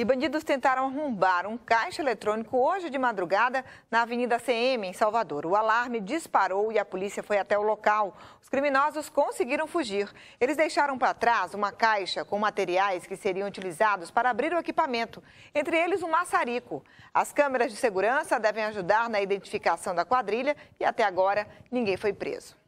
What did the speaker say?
E bandidos tentaram arrombar um caixa eletrônico hoje de madrugada na Avenida CM, em Salvador. O alarme disparou e a polícia foi até o local. Os criminosos conseguiram fugir. Eles deixaram para trás uma caixa com materiais que seriam utilizados para abrir o equipamento, entre eles um maçarico. As câmeras de segurança devem ajudar na identificação da quadrilha e até agora ninguém foi preso.